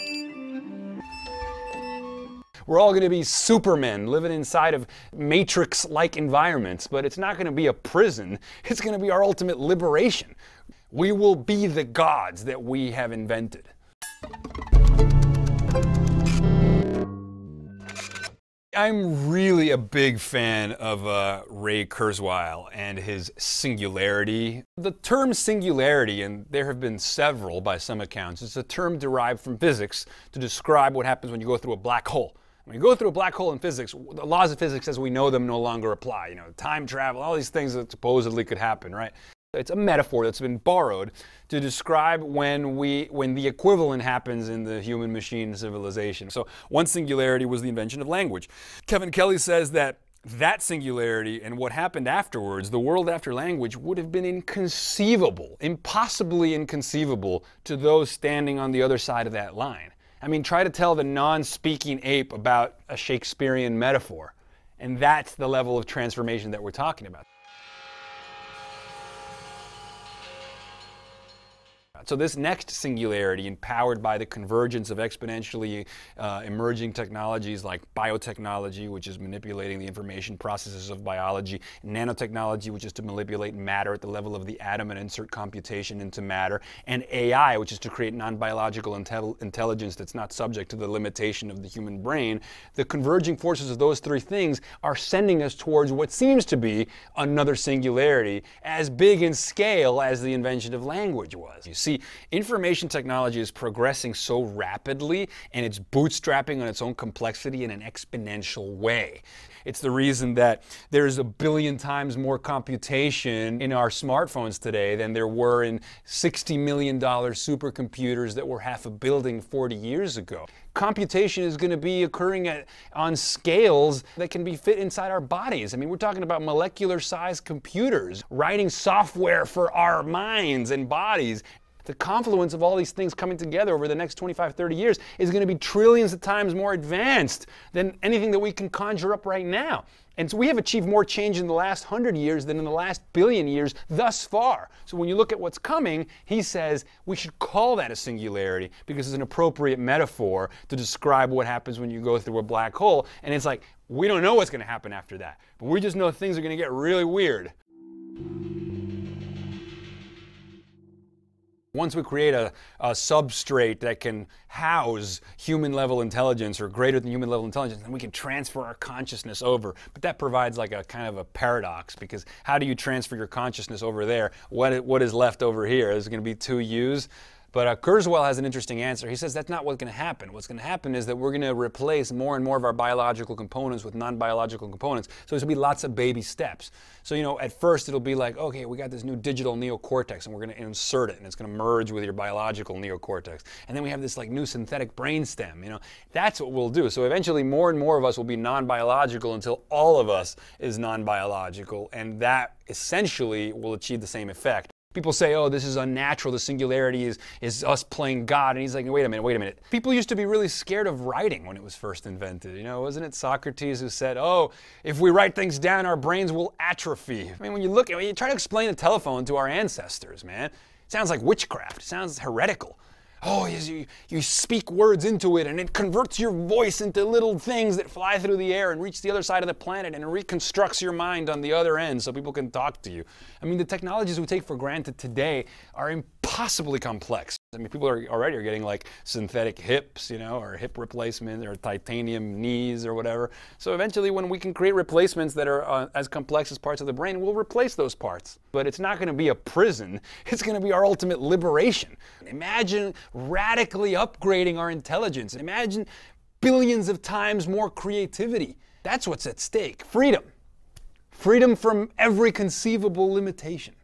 We're all going to be supermen living inside of matrix like environments, but it's not going to be a prison. It's going to be our ultimate liberation. We will be the gods that we have invented. I'm really a big fan of uh, Ray Kurzweil and his singularity. The term singularity, and there have been several by some accounts, is a term derived from physics to describe what happens when you go through a black hole. When you go through a black hole in physics, the laws of physics as we know them no longer apply. You know, time travel, all these things that supposedly could happen, right? It's a metaphor that's been borrowed to describe when we when the equivalent happens in the human machine civilization. So one singularity was the invention of language. Kevin Kelly says that that singularity and what happened afterwards, the world after language, would have been inconceivable, impossibly inconceivable to those standing on the other side of that line. I mean, try to tell the non speaking ape about a Shakespearean metaphor. And that's the level of transformation that we're talking about. So this next singularity, empowered by the convergence of exponentially uh, emerging technologies like biotechnology, which is manipulating the information processes of biology, nanotechnology, which is to manipulate matter at the level of the atom and insert computation into matter, and AI, which is to create non-biological intel intelligence that's not subject to the limitation of the human brain, the converging forces of those three things are sending us towards what seems to be another singularity as big in scale as the invention of language was. You see See, information technology is progressing so rapidly and it's bootstrapping on its own complexity in an exponential way. It's the reason that there's a billion times more computation in our smartphones today than there were in $60 million supercomputers that were half a building 40 years ago. Computation is going to be occurring at, on scales that can be fit inside our bodies. I mean, we're talking about molecular sized computers, writing software for our minds and bodies the confluence of all these things coming together over the next 25, 30 years is going to be trillions of times more advanced than anything that we can conjure up right now. And so we have achieved more change in the last hundred years than in the last billion years thus far. So when you look at what's coming, he says we should call that a singularity because it's an appropriate metaphor to describe what happens when you go through a black hole. And it's like, we don't know what's going to happen after that, but we just know things are going to get really weird. Once we create a, a substrate that can house human level intelligence or greater than human level intelligence, then we can transfer our consciousness over. But that provides like a kind of a paradox because how do you transfer your consciousness over there? What, what is left over here? Is it going to be two U's? But uh, Kurzweil has an interesting answer. He says that's not what's going to happen. What's going to happen is that we're going to replace more and more of our biological components with non biological components. So there's going to be lots of baby steps. So, you know, at first it'll be like, okay, we got this new digital neocortex and we're going to insert it and it's going to merge with your biological neocortex. And then we have this like new synthetic brain stem, you know. That's what we'll do. So eventually more and more of us will be non biological until all of us is non biological. And that essentially will achieve the same effect. People say, oh, this is unnatural. The singularity is, is us playing God. And he's like, wait a minute, wait a minute. People used to be really scared of writing when it was first invented. You know, wasn't it Socrates who said, oh, if we write things down, our brains will atrophy? I mean, when you look at when you try to explain the telephone to our ancestors, man. It sounds like witchcraft, it sounds heretical. Oh, you, you speak words into it and it converts your voice into little things that fly through the air and reach the other side of the planet and reconstructs your mind on the other end so people can talk to you. I mean, the technologies we take for granted today are impossibly complex. I mean, people are already are getting like synthetic hips, you know, or hip replacements or titanium knees or whatever. So eventually, when we can create replacements that are uh, as complex as parts of the brain, we'll replace those parts. But it's not going to be a prison. It's going to be our ultimate liberation. Imagine radically upgrading our intelligence. Imagine billions of times more creativity. That's what's at stake. Freedom. Freedom from every conceivable limitation.